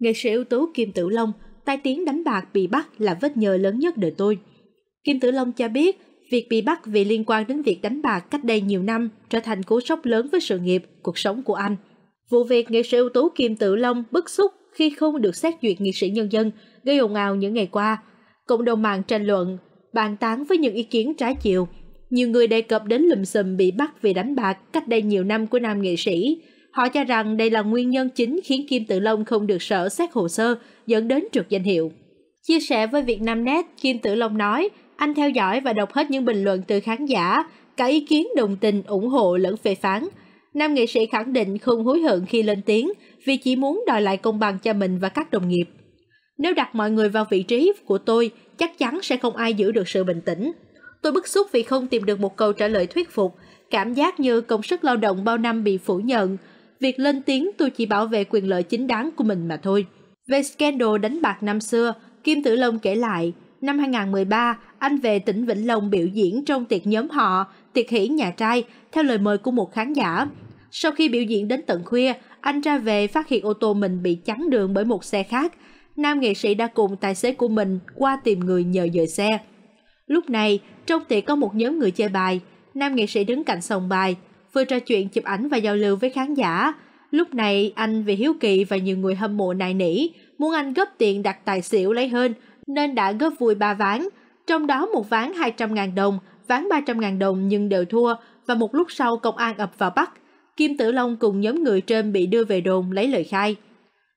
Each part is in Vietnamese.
Nghệ sĩ ưu tú Kim Tử Long, tai tiếng đánh bạc bị bắt là vết nhơ lớn nhất đời tôi. Kim Tử Long cho biết, việc bị bắt vì liên quan đến việc đánh bạc cách đây nhiều năm trở thành cú sốc lớn với sự nghiệp, cuộc sống của anh. Vụ việc nghệ sĩ ưu tú Kim Tử Long bức xúc khi không được xét duyệt nghệ sĩ nhân dân gây ồn ào những ngày qua. Cộng đồng mạng tranh luận, bàn tán với những ý kiến trái chiều. Nhiều người đề cập đến lùm xùm bị bắt vì đánh bạc cách đây nhiều năm của nam nghệ sĩ, Họ cho rằng đây là nguyên nhân chính khiến Kim Tử Long không được sở xét hồ sơ, dẫn đến trượt danh hiệu. Chia sẻ với Vietnamnet, Kim Tử Long nói, anh theo dõi và đọc hết những bình luận từ khán giả, cả ý kiến đồng tình, ủng hộ lẫn phê phán. Nam nghệ sĩ khẳng định không hối hận khi lên tiếng vì chỉ muốn đòi lại công bằng cho mình và các đồng nghiệp. Nếu đặt mọi người vào vị trí của tôi, chắc chắn sẽ không ai giữ được sự bình tĩnh. Tôi bức xúc vì không tìm được một câu trả lời thuyết phục, cảm giác như công sức lao động bao năm bị phủ nhận, việc lên tiếng tôi chỉ bảo vệ quyền lợi chính đáng của mình mà thôi. Về scandal đánh bạc năm xưa, Kim Tử Long kể lại, năm 2013, anh về tỉnh Vĩnh Long biểu diễn trong tiệc nhóm họ, tiệc hỷ nhà trai, theo lời mời của một khán giả. Sau khi biểu diễn đến tận khuya, anh ra về phát hiện ô tô mình bị chắn đường bởi một xe khác. Nam nghệ sĩ đã cùng tài xế của mình qua tìm người nhờ dời xe. Lúc này, trong tiệc có một nhóm người chơi bài. Nam nghệ sĩ đứng cạnh sòng bài, vừa trò chuyện chụp ảnh và giao lưu với khán giả. Lúc này anh vì hiếu kỳ và nhiều người hâm mộ nài nỉ, muốn anh góp tiền đặt tài xỉu lấy hơn, nên đã góp vui ba ván. Trong đó một ván 200.000 đồng, ván 300.000 đồng nhưng đều thua và một lúc sau công an ập vào bắt. Kim Tử Long cùng nhóm người trên bị đưa về đồn lấy lời khai.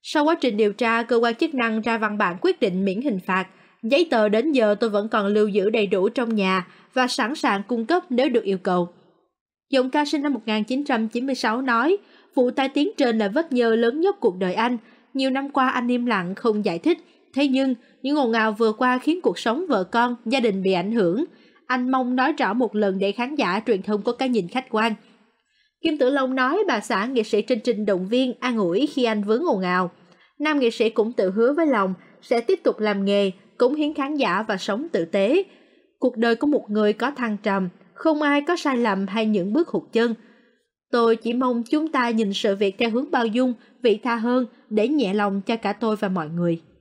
Sau quá trình điều tra, cơ quan chức năng ra văn bản quyết định miễn hình phạt. Giấy tờ đến giờ tôi vẫn còn lưu giữ đầy đủ trong nhà và sẵn sàng cung cấp nếu được yêu cầu. Giọng ca sinh năm 1996 nói, vụ tai tiếng trên là vất nhơ lớn nhất cuộc đời anh. Nhiều năm qua anh im lặng, không giải thích. Thế nhưng, những ồn ào vừa qua khiến cuộc sống vợ con, gia đình bị ảnh hưởng. Anh mong nói rõ một lần để khán giả truyền thông có cái nhìn khách quan. Kim Tử Long nói bà xã nghệ sĩ Trinh Trinh động viên an ủi khi anh vướng ồn ào. Nam nghệ sĩ cũng tự hứa với lòng sẽ tiếp tục làm nghề, cống hiến khán giả và sống tử tế. Cuộc đời của một người có thăng trầm, không ai có sai lầm hay những bước hụt chân. Tôi chỉ mong chúng ta nhìn sự việc theo hướng bao dung, vị tha hơn để nhẹ lòng cho cả tôi và mọi người.